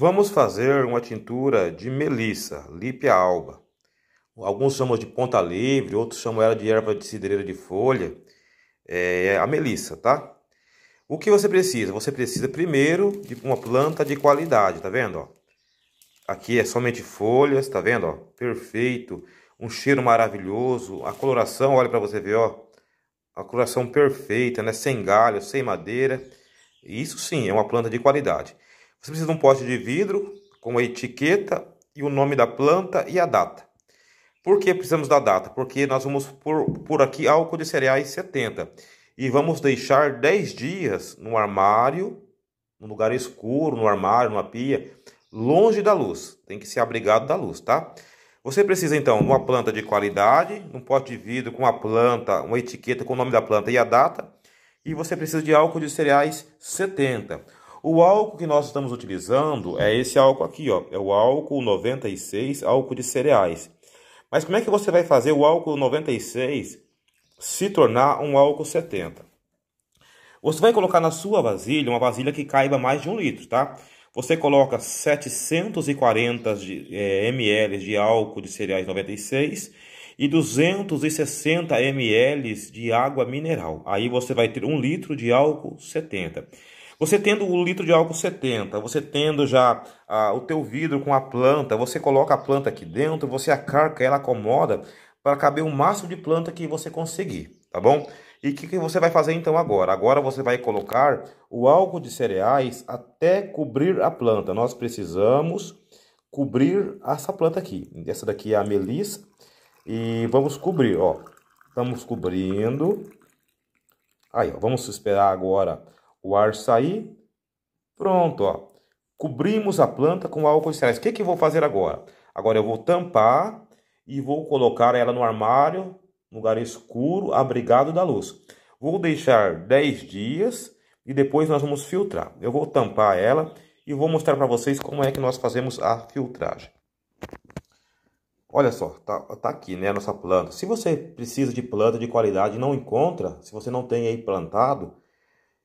Vamos fazer uma tintura de melissa, lípia alba. Alguns chamam de ponta livre, outros chamam ela de erva de cidreira de folha. É, é a melissa, tá? O que você precisa? Você precisa primeiro de uma planta de qualidade, tá vendo? Ó? Aqui é somente folhas, tá vendo? Ó? Perfeito, um cheiro maravilhoso, a coloração, olha para você ver, ó. A coloração perfeita, né? Sem galho, sem madeira. Isso sim é uma planta de qualidade. Você precisa de um pote de vidro com a etiqueta e o nome da planta e a data. Por que precisamos da data? Porque nós vamos por, por aqui álcool de cereais 70 e vamos deixar 10 dias no armário, num lugar escuro, no armário, numa pia, longe da luz. Tem que ser abrigado da luz, tá? Você precisa então de uma planta de qualidade, um pote de vidro com a planta, uma etiqueta com o nome da planta e a data, e você precisa de álcool de cereais 70. O álcool que nós estamos utilizando é esse álcool aqui, ó, é o álcool 96, álcool de cereais. Mas como é que você vai fazer o álcool 96 se tornar um álcool 70? Você vai colocar na sua vasilha, uma vasilha que caiba mais de um litro, tá? Você coloca 740 de, eh, ml de álcool de cereais 96 e 260 ml de água mineral. Aí você vai ter um litro de álcool 70. Você tendo o litro de álcool 70, você tendo já ah, o teu vidro com a planta, você coloca a planta aqui dentro, você acarca ela acomoda para caber o máximo de planta que você conseguir, tá bom? E o que, que, você vai fazer então agora? Agora você vai colocar o álcool de cereais até cobrir a planta. Nós precisamos cobrir essa planta aqui. Essa daqui é a melissa. E vamos cobrir, ó. Estamos cobrindo. Aí, ó, vamos esperar agora o ar sair. Pronto, ó. Cobrimos a planta com álcool estresse. O que, que eu vou fazer agora? Agora eu vou tampar e vou colocar ela no armário, lugar escuro, abrigado da luz. Vou deixar 10 dias e depois nós vamos filtrar. Eu vou tampar ela e vou mostrar para vocês como é que nós fazemos a filtragem. Olha só, tá, tá aqui né, a nossa planta. Se você precisa de planta de qualidade e não encontra, se você não tem aí plantado,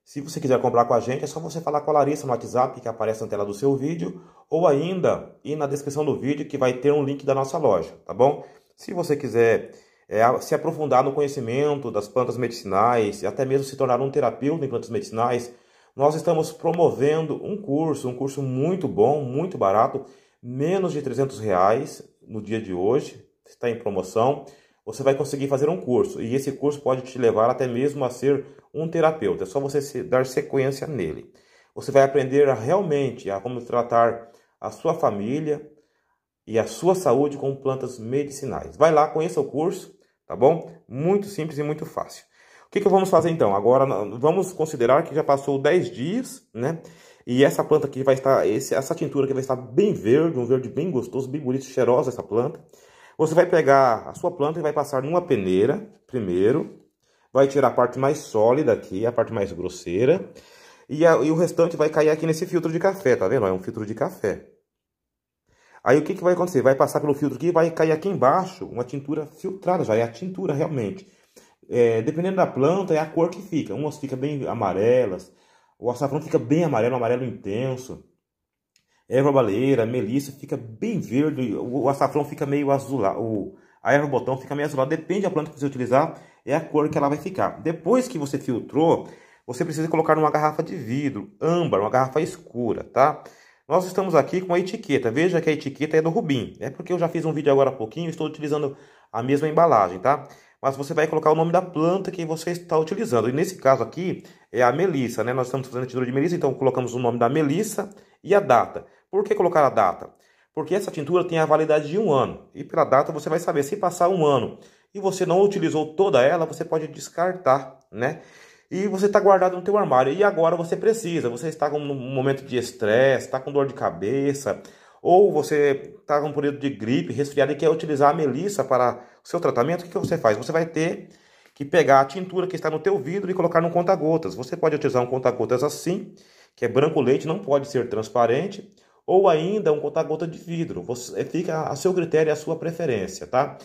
se você quiser comprar com a gente, é só você falar com a Larissa no WhatsApp que aparece na tela do seu vídeo, ou ainda ir na descrição do vídeo que vai ter um link da nossa loja, tá bom? Se você quiser é, se aprofundar no conhecimento das plantas medicinais, e até mesmo se tornar um terapeuta em plantas medicinais, nós estamos promovendo um curso, um curso muito bom, muito barato, menos de 300 reais no dia de hoje, está em promoção você vai conseguir fazer um curso e esse curso pode te levar até mesmo a ser um terapeuta. É só você dar sequência nele. Você vai aprender a realmente a como tratar a sua família e a sua saúde com plantas medicinais. Vai lá, conheça o curso, tá bom? Muito simples e muito fácil. O que, que vamos fazer então? Agora vamos considerar que já passou 10 dias, né? E essa planta aqui vai estar, essa tintura aqui vai estar bem verde, um verde bem gostoso, bem bonito, cheirosa essa planta. Você vai pegar a sua planta e vai passar numa peneira primeiro, vai tirar a parte mais sólida aqui, a parte mais grosseira, e, a, e o restante vai cair aqui nesse filtro de café, tá vendo? É um filtro de café. Aí o que, que vai acontecer? Vai passar pelo filtro aqui e vai cair aqui embaixo uma tintura filtrada já, é a tintura realmente. É, dependendo da planta, é a cor que fica. Umas ficam bem amarelas, o açafrão fica bem amarelo, amarelo intenso erva baleira, melissa, fica bem verde, o açafrão fica meio azulado, o, a erva botão fica meio azulada, depende da planta que você utilizar, é a cor que ela vai ficar. Depois que você filtrou, você precisa colocar numa garrafa de vidro, âmbar, uma garrafa escura, tá? Nós estamos aqui com a etiqueta, veja que a etiqueta é do Rubim, é porque eu já fiz um vídeo agora há pouquinho, estou utilizando a mesma embalagem, tá? Mas você vai colocar o nome da planta que você está utilizando, e nesse caso aqui é a melissa, né? Nós estamos fazendo tintura de melissa, então colocamos o nome da melissa e a data? Por que colocar a data? Porque essa tintura tem a validade de um ano. E pela data você vai saber se passar um ano e você não utilizou toda ela, você pode descartar, né? E você está guardado no teu armário. E agora você precisa. Você está com um momento de estresse, está com dor de cabeça, ou você está com um período de gripe, resfriado e quer utilizar a melissa para o seu tratamento. O que, você faz? Você vai ter que pegar a tintura que está no teu vidro e colocar no conta-gotas. Você pode utilizar um conta-gotas assim que é branco-leite, não pode ser transparente, ou ainda um conta-gota de vidro. Você, é, fica a seu critério e a sua preferência, tá?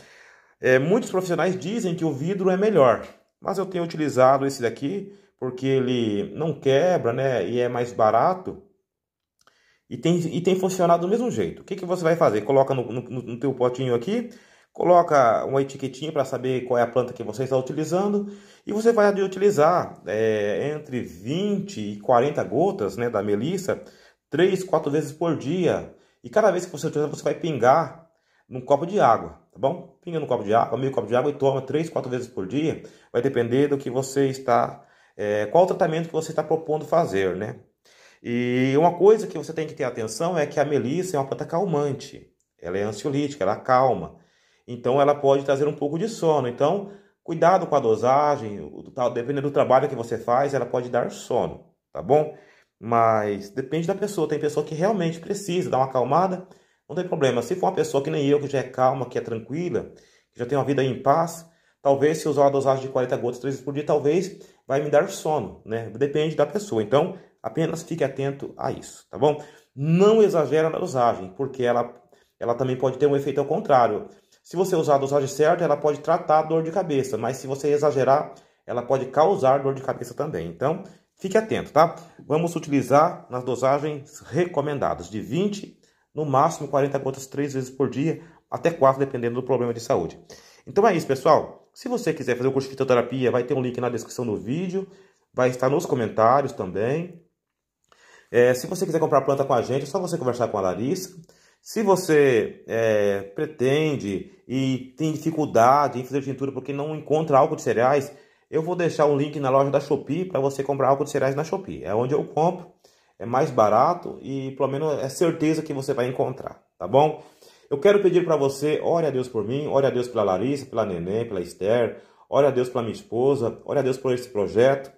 É, muitos profissionais dizem que o vidro é melhor, mas eu tenho utilizado esse daqui porque ele não quebra, né? E é mais barato e tem, e tem funcionado do mesmo jeito. O que, que você vai fazer? Coloca no, no, no teu potinho aqui, coloca uma etiquetinha para saber qual é a planta que você está utilizando e você vai utilizar é, entre 20 e 40 gotas né, da melissa 3, 4 vezes por dia e cada vez que você utilizar você vai pingar num copo de água, tá bom? Pinga num copo de água, meio copo de água e toma 3, 4 vezes por dia vai depender do que você está, é, qual o tratamento que você está propondo fazer, né? E uma coisa que você tem que ter atenção é que a melissa é uma planta calmante, ela é ansiolítica, ela é calma. Então ela pode trazer um pouco de sono. Então, cuidado com a dosagem, dependendo do trabalho que você faz, ela pode dar sono, tá bom? Mas depende da pessoa. Tem pessoa que realmente precisa dar uma acalmada, não tem problema. Se for uma pessoa que nem eu, que já é calma, que é tranquila, que já tem uma vida em paz, talvez se usar uma dosagem de 40 gotas três vezes por dia, talvez vai me dar sono, né? Depende da pessoa. Então, apenas fique atento a isso, tá bom? Não exagera na dosagem, porque ela, ela também pode ter um efeito ao contrário. Se você usar a dosagem certa, ela pode tratar a dor de cabeça, mas se você exagerar, ela pode causar dor de cabeça também. Então, fique atento, tá? Vamos utilizar nas dosagens recomendadas, de 20 no máximo 40 gotas três vezes por dia, até quatro dependendo do problema de saúde. Então é isso, pessoal. Se você quiser fazer o curso de fitoterapia, vai ter um link na descrição do vídeo, vai estar nos comentários também. É, se você quiser comprar planta com a gente, é só você conversar com a Larissa. Se você é, pretende e tem dificuldade em fazer tintura porque não encontra álcool de cereais, eu vou deixar um link na loja da Shopee para você comprar álcool de cereais na Shopee. É onde eu compro, é mais barato e pelo menos é certeza que você vai encontrar, tá bom? Eu quero pedir para você, ore a Deus por mim, ore a Deus pela Larissa, pela Neném, pela Esther, ore a Deus pela minha esposa, ore a Deus por esse projeto.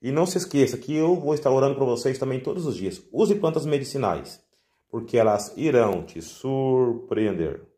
E não se esqueça que eu vou estar orando para vocês também todos os dias. Use plantas medicinais porque elas irão te surpreender.